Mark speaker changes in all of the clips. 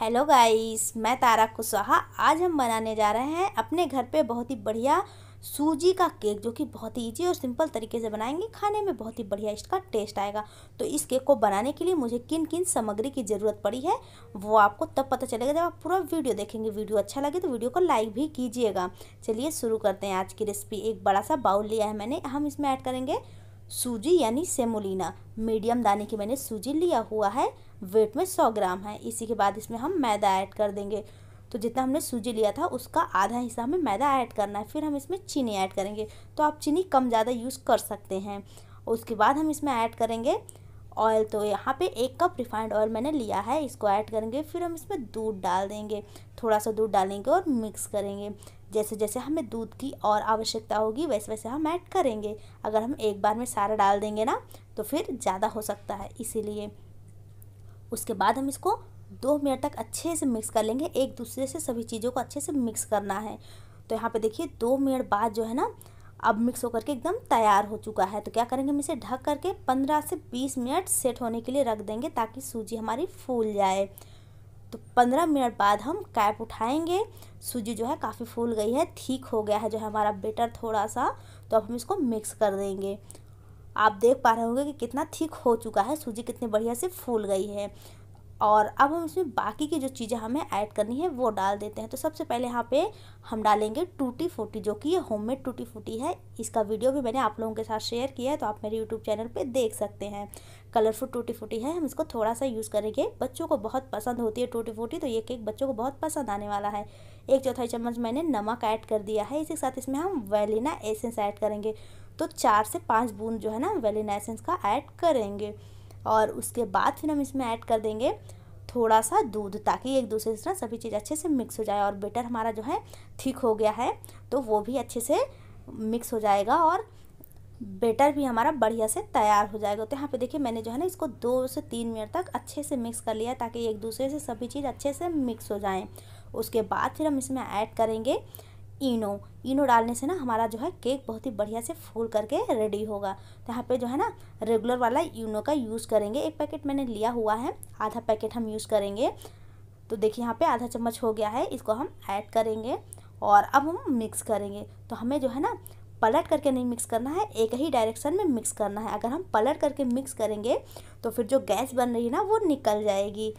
Speaker 1: hello guys मैं तारा कुशवाहा आज हम बनाने जा रहे हैं अपने घर पे बहुत ही बढ़िया सूजी का केक जो कि बहुत ही ईजी और सिंपल तरीके से बनाएंगे खाने में बहुत ही बढ़िया इसका टेस्ट आएगा तो इस केक को बनाने के लिए मुझे किन किन सामग्री की ज़रूरत पड़ी है वो आपको तब पता चलेगा जब आप पूरा वीडियो देखेंगे वीडियो अच्छा लगे तो वीडियो को लाइक भी कीजिएगा चलिए शुरू करते हैं आज की रेसिपी एक बड़ा सा बाउल लिया है मैंने हम इसमें ऐड करेंगे सूजी यानी सेमोलिना मीडियम दाने की मैंने सूजी लिया हुआ है वेट में सौ ग्राम है इसी के बाद इसमें हम मैदा ऐड कर देंगे तो जितना हमने सूजी लिया था उसका आधा हिस्सा हमें मैदा ऐड करना है फिर हम इसमें चीनी ऐड करेंगे तो आप चीनी कम ज़्यादा यूज़ कर सकते हैं उसके बाद हम इसमें ऐड करेंगे ऑयल तो यहाँ पे एक कप रिफाइंड ऑयल मैंने लिया है इसको ऐड करेंगे फिर हम इसमें दूध डाल देंगे थोड़ा सा दूध डालेंगे और मिक्स करेंगे जैसे जैसे हमें दूध की और आवश्यकता होगी वैसे वैसे हम ऐड करेंगे अगर हम एक बार में सारा डाल देंगे ना तो फिर ज़्यादा हो सकता है इसीलिए उसके बाद हम इसको दो मिनट तक अच्छे से मिक्स कर लेंगे एक दूसरे से सभी चीज़ों को अच्छे से मिक्स करना है तो यहाँ पे देखिए दो मिनट बाद जो है ना अब मिक्स होकर के एकदम तैयार हो चुका है तो क्या करेंगे हम इसे ढक करके 15 से 20 मिनट सेट होने के लिए रख देंगे ताकि सूजी हमारी फूल जाए तो 15 मिनट बाद हम कैप उठाएंगे सूजी जो है काफ़ी फूल गई है ठीक हो गया है जो है हमारा बेटर थोड़ा सा तो अब हम इसको मिक्स कर देंगे आप देख पा रहे होंगे कि कितना ठीक हो चुका है सूजी कितनी बढ़िया से फूल गई है और अब हम इसमें बाकी की जो चीज़ें हमें ऐड करनी है वो डाल देते हैं तो सबसे पहले यहाँ पे हम डालेंगे टूटी फूटी जो कि ये होममेड टूटी फूटी है इसका वीडियो भी मैंने आप लोगों के साथ शेयर किया है तो आप मेरे यूट्यूब चैनल पे देख सकते हैं कलरफुल टूटी फूटी है हम इसको थोड़ा सा यूज़ करेंगे बच्चों को बहुत पसंद होती है टूटी फूटी तो ये केक बच्चों को बहुत पसंद आने वाला है एक चौथाई चम्मच मैंने नमक ऐड कर दिया है इसी के साथ इसमें हम वेलिना एसेंस ऐड करेंगे तो चार से पाँच बूंद जो है ना वेलिना एसेंस का ऐड करेंगे और उसके बाद फिर हम इसमें ऐड कर देंगे थोड़ा सा दूध ताकि एक दूसरे से ना सभी चीज़ अच्छे से मिक्स हो जाए और बेटर हमारा जो है ठीक हो गया है तो वो भी अच्छे से मिक्स हो जाएगा और बेटर भी हमारा बढ़िया से तैयार हो जाएगा तो यहाँ पे देखिए मैंने जो है ना इसको दो से तीन मिनट तक अच्छे से मिक्स कर लिया ताकि एक दूसरे से सभी चीज़ अच्छे से मिक्स हो जाए उसके बाद फिर हम इसमें ऐड करेंगे इनो इनो डालने से ना हमारा जो है केक बहुत ही बढ़िया से फूल करके रेडी होगा तो यहाँ पे जो है ना रेगुलर वाला इनो का यूज़ करेंगे एक पैकेट मैंने लिया हुआ है आधा पैकेट हम यूज़ करेंगे तो देखिए यहाँ पे आधा चम्मच हो गया है इसको हम ऐड करेंगे और अब हम मिक्स करेंगे तो हमें जो है ना पलट करके नहीं मिक्स करना है एक ही डायरेक्शन में मिक्स करना है अगर हम पलट करके मिक्स करेंगे तो फिर जो गैस बन रही है ना वो निकल जाएगी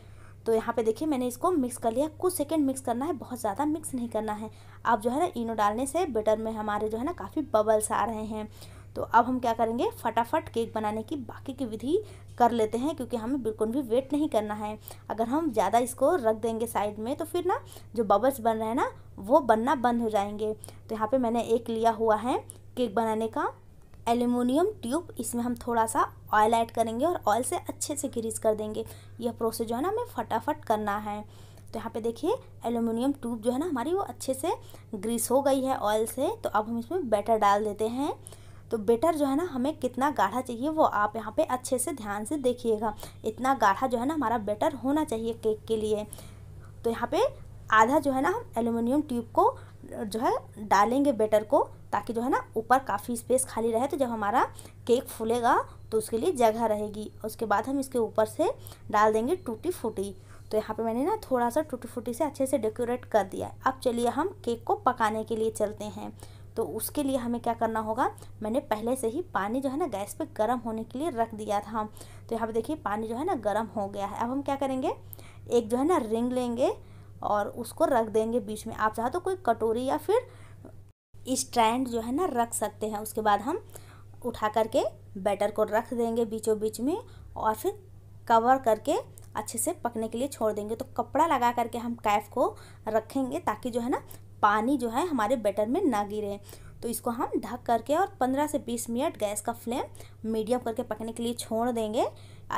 Speaker 1: तो यहाँ पे देखिए मैंने इसको मिक्स कर लिया कुछ सेकंड मिक्स करना है बहुत ज़्यादा मिक्स नहीं करना है अब जो है ना इनो डालने से बेटर में हमारे जो है ना काफ़ी बबल्स आ रहे हैं तो अब हम क्या करेंगे फटाफट केक बनाने की बाकी की विधि कर लेते हैं क्योंकि हमें बिल्कुल भी वेट नहीं करना है अगर हम ज़्यादा इसको रख देंगे साइड में तो फिर ना जो बबल्स बन रहे हैं ना वो बनना बंद हो जाएंगे तो यहाँ पर मैंने एक लिया हुआ है केक बनाने का एल्यूमिनियम ट्यूब इसमें हम थोड़ा सा ऑयल ऐड करेंगे और ऑयल से अच्छे से ग्रीस कर देंगे यह प्रोसेस जो है ना हमें फटाफट करना है तो यहाँ पे देखिए एल्यूमिनियम ट्यूब जो है ना हमारी वो अच्छे से ग्रीस हो गई है ऑयल से तो अब हम इसमें बैटर डाल देते हैं तो बेटर जो है ना हमें कितना गाढ़ा चाहिए वो आप यहाँ पे अच्छे से ध्यान से देखिएगा इतना गाढ़ा जो है ना हमारा बेटर होना चाहिए केक के लिए तो यहाँ पे आधा जो है ना हम एल्यूमिनियम ट्यूब को जो है डालेंगे बेटर को ताकि जो है ना ऊपर काफ़ी स्पेस खाली रहे तो जब हमारा केक फूलेगा तो उसके लिए जगह रहेगी उसके बाद हम इसके ऊपर से डाल देंगे टूटी फूटी तो यहाँ पे मैंने ना थोड़ा सा टूटी फूटी से अच्छे से डेकोरेट कर दिया है अब चलिए हम केक को पकाने के लिए चलते हैं तो उसके लिए हमें क्या करना होगा मैंने पहले से ही पानी जो है ना गैस पे गर्म होने के लिए रख दिया था तो यहाँ पे देखिए पानी जो है ना गर्म हो गया है अब हम क्या करेंगे एक जो है ना रिंग लेंगे और उसको रख देंगे बीच में आप चाहे तो कोई कटोरी या फिर स्ट्रैंड जो है ना रख सकते हैं उसके बाद हम उठा करके बैटर को रख देंगे बीचों बीच में और फिर कवर करके अच्छे से पकने के लिए छोड़ देंगे तो कपड़ा लगा करके हम कैफ को रखेंगे ताकि जो है ना पानी जो है हमारे बैटर में ना गिरे तो इसको हम ढक करके और 15 से 20 मिनट गैस का फ्लेम मीडियम करके पकने के लिए छोड़ देंगे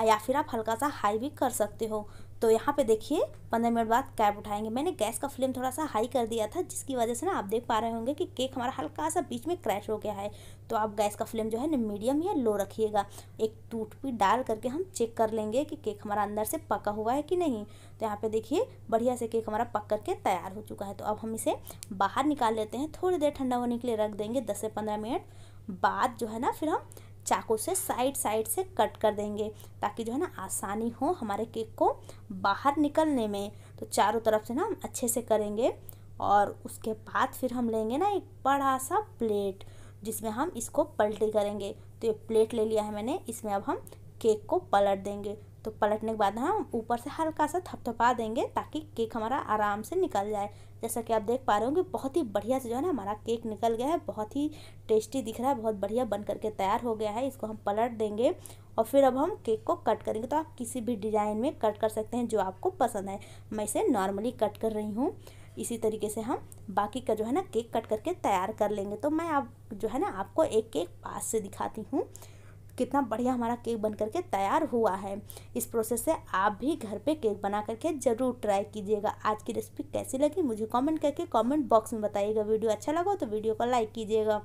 Speaker 1: या फिर आप हल्का सा हाई भी कर सकते हो तो यहाँ पे देखिए पंद्रह मिनट बाद कैप उठाएंगे मैंने गैस का फ्लेम थोड़ा सा हाई कर दिया था जिसकी वजह से ना आप देख पा रहे होंगे कि केक हमारा हल्का सा बीच में क्रैश हो गया है तो आप गैस का फ्लेम जो है ना मीडियम या लो रखिएगा एक टूट टूथपिक डाल करके हम चेक कर लेंगे कि केक हमारा अंदर से पका हुआ है कि नहीं तो यहाँ पे देखिए बढ़िया से केक हमारा पक करके तैयार हो चुका है तो अब हम इसे बाहर निकाल लेते हैं थोड़ी देर ठंडा होने के लिए रख देंगे दस से पंद्रह मिनट बाद जो है ना फिर हम चाकू से साइड साइड से कट कर देंगे ताकि जो है ना आसानी हो हमारे केक को बाहर निकलने में तो चारों तरफ से ना हम अच्छे से करेंगे और उसके बाद फिर हम लेंगे ना एक बड़ा सा प्लेट जिसमें हम इसको पलटी करेंगे तो ये प्लेट ले लिया है मैंने इसमें अब हम केक को पलट देंगे तो पलटने के बाद हम ऊपर से हल्का सा थपथपा देंगे ताकि केक हमारा आराम से निकल जाए जैसा कि आप देख पा रहे होंगे बहुत ही बढ़िया से जो है ना हमारा केक निकल गया है बहुत ही टेस्टी दिख रहा है बहुत बढ़िया बन करके तैयार हो गया है इसको हम पलट देंगे और फिर अब हम केक को कट करेंगे तो आप किसी भी डिज़ाइन में कट कर सकते हैं जो आपको पसंद है मैं इसे नॉर्मली कट कर रही हूँ इसी तरीके से हम बाकी का जो है ना केक कट करके तैयार कर लेंगे तो मैं आप जो है ना आपको एक केक पास से दिखाती हूँ कितना बढ़िया हमारा केक बन करके तैयार हुआ है इस प्रोसेस से आप भी घर पे केक बना करके ज़रूर ट्राई कीजिएगा आज की रेसिपी कैसी लगी मुझे कमेंट करके कमेंट बॉक्स में बताइएगा वीडियो अच्छा लगा तो वीडियो को लाइक कीजिएगा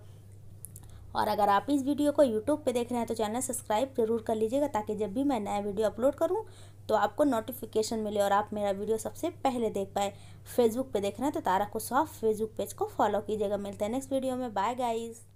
Speaker 1: और अगर आप इस वीडियो को यूट्यूब पे देख रहे हैं तो चैनल सब्सक्राइब जरूर कर लीजिएगा ताकि जब भी मैं नया वीडियो अपलोड करूँ तो आपको नोटिफिकेशन मिले और आप मेरा वीडियो सबसे पहले देख पाए फेसबुक पर देख रहे हैं तो तारा को सॉफ्ट फेसबुक पेज को फॉलो कीजिएगा मिलते हैं नेक्स्ट वीडियो में बाय गाइज़